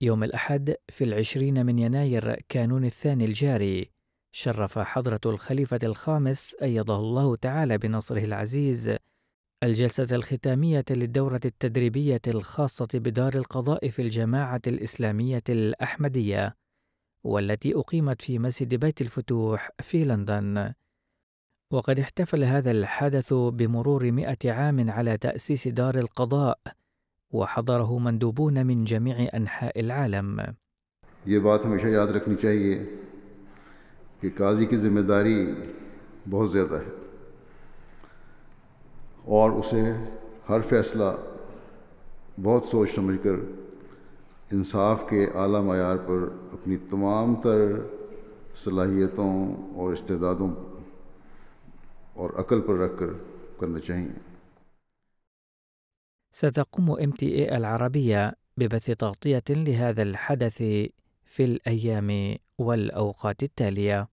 يوم الأحد في العشرين من يناير كانون الثاني الجاري شرف حضرة الخليفة الخامس أيده الله تعالى بنصره العزيز الجلسة الختامية للدورة التدريبية الخاصة بدار القضاء في الجماعة الإسلامية الأحمدية، والتي أقيمت في مسجد بيت الفتوح في لندن. وقد احتفل هذا الحدث بمرور مئة عام على تأسيس دار القضاء، وحضره مندوبون من جميع أنحاء العالم یہ بات ہمیشہ یاد رکھنی چاہیے کہ قاضی کی ذمہ داری بہت زیادہ ہے اور اسے ہر فیصلہ بہت سوچ سمجھ کر انصاف کے اعلیٰ معیار پر اپنی تمام تر صلاحیتوں اور استعدادوں اور عقل پر رکھ کر کرنا چاہیے ستقوم MTA العربية ببث تغطية لهذا الحدث في الأيام والأوقات التالية